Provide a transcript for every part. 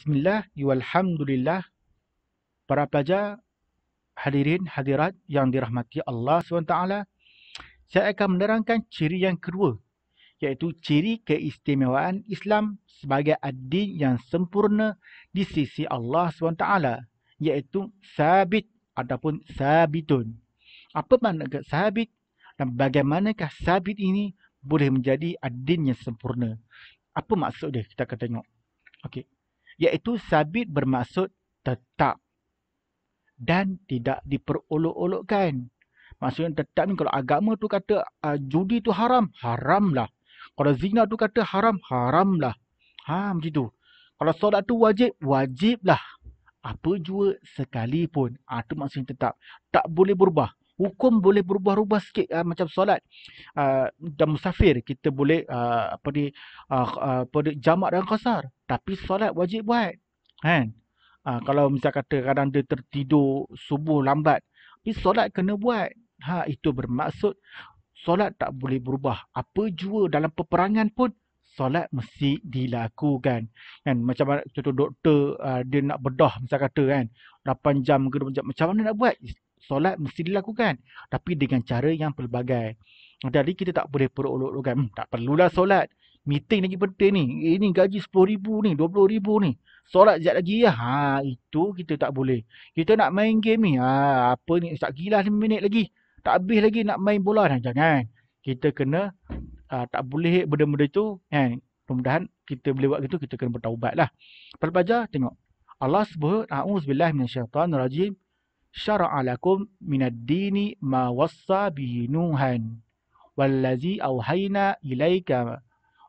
bismillah walhamdulillah para pelajar hadirin hadirat yang dirahmati Allah SWT saya akan menerangkan ciri yang kedua iaitu ciri keistimewaan Islam sebagai adin yang sempurna di sisi Allah SWT iaitu sabit ataupun sabitun apa makna ke sabit dan bagaimanakah sabit ini boleh menjadi adin yang sempurna apa maksud dia kita akan tengok Okay iaitu sabit bermaksud tetap dan tidak diperolok-olokkan. Maksudnya tetap ni kalau agama tu kata uh, judi tu haram, haramlah. Kalau zina tu kata haram, haramlah. Ha macam tu. Kalau solat tu wajib, wajiblah. Apa jua sekalipun. Ha, tu maksudnya tetap. Tak boleh berubah hukum boleh berubah-ubah sikit uh, macam solat uh, dan musafir kita boleh uh, apa ni uh, apa jamak dan qasar tapi solat wajib buat kan uh, kalau misal kata kadang dia tertidur subuh lambat tapi solat kena buat ha itu bermaksud solat tak boleh berubah apa jua dalam peperangan pun solat mesti dilakukan kan macam contoh doktor uh, dia nak bedah misal kata kan 8 jam ke 8 jam macam mana nak buat solat mesti dilakukan tapi dengan cara yang pelbagai jadi kita tak boleh perolok-olokkan hmm, tak perlulah solat meeting lagi penting ni ini eh, gaji 10000 ni 20000 ni solat jap lagi ya ha itu kita tak boleh kita nak main game ni ha apa ni ustaz gila 5 minit lagi tak habis lagi nak main bola dah jangan kita kena uh, tak boleh benda-benda itu kan mudah kita boleh buat gitu kita kena bertaubatlah pelbagai tengok Allah sebut a'udzubillahi minasyaitanirrajim syara'alakum minad dini ma wassa bihi nuhan wallazi awhayna ilaika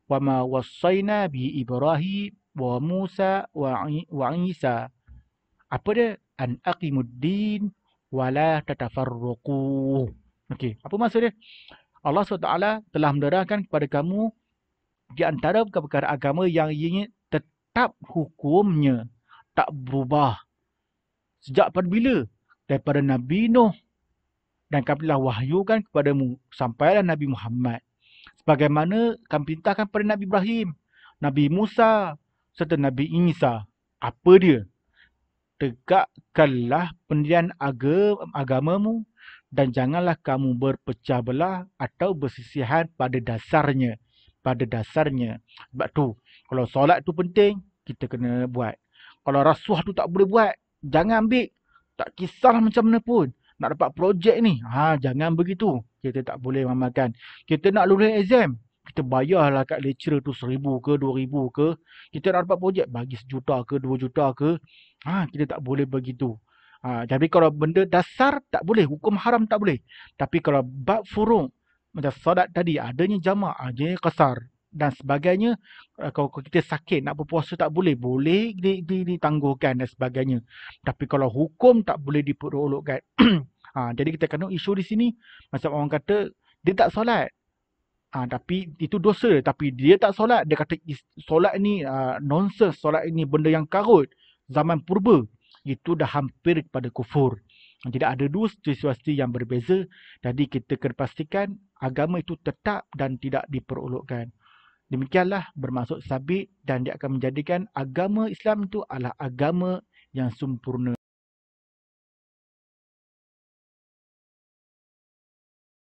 wa ma wassayna bi ibrahim wa musa wa isa apa dia an aqimud din wa la tatafarruqu okey apa maksud dia Allah SWT telah menerangkan kepada kamu di antara perkara agama yang ingin tetap hukumnya tak berubah sejak pada bila daripada Nabi Nuh dan kami telah wahyukan kepadamu sampailah Nabi Muhammad sebagaimana kami perintahkan kepada Nabi Ibrahim, Nabi Musa serta Nabi Isa. Apa dia? Tegakkanlah pendirian agamamu dan janganlah kamu berpecah belah atau bersisihan pada dasarnya. Pada dasarnya. Sebab tu, kalau solat tu penting, kita kena buat. Kalau rasuah tu tak boleh buat, jangan ambil. Tak kisahlah macam mana pun. Nak dapat projek ni. Ha, jangan begitu. Kita tak boleh memakan Kita nak lulus exam. Kita bayarlah kat lecturer tu seribu ke dua ribu ke. Kita nak dapat projek bagi sejuta ke dua juta ke. Ha, kita tak boleh begitu. Ha, tapi kalau benda dasar tak boleh. Hukum haram tak boleh. Tapi kalau bab furuk macam sadat tadi adanya jama' adanya kasar dan sebagainya eh, kalau kita sakit nak berpuasa tak boleh boleh di ditangguhkan dan sebagainya tapi kalau hukum tak boleh diperolokkan ha, jadi kita kena isu di sini macam orang kata dia tak solat ha, tapi itu dosa tapi dia tak solat dia kata solat ni uh, nonsense solat ini benda yang karut zaman purba itu dah hampir kepada kufur jadi ada dua situasi yang berbeza. Jadi kita kena pastikan agama itu tetap dan tidak diperolokkan. Demikianlah bermaksud sabit dan dia akan menjadikan agama Islam itu adalah agama yang sempurna.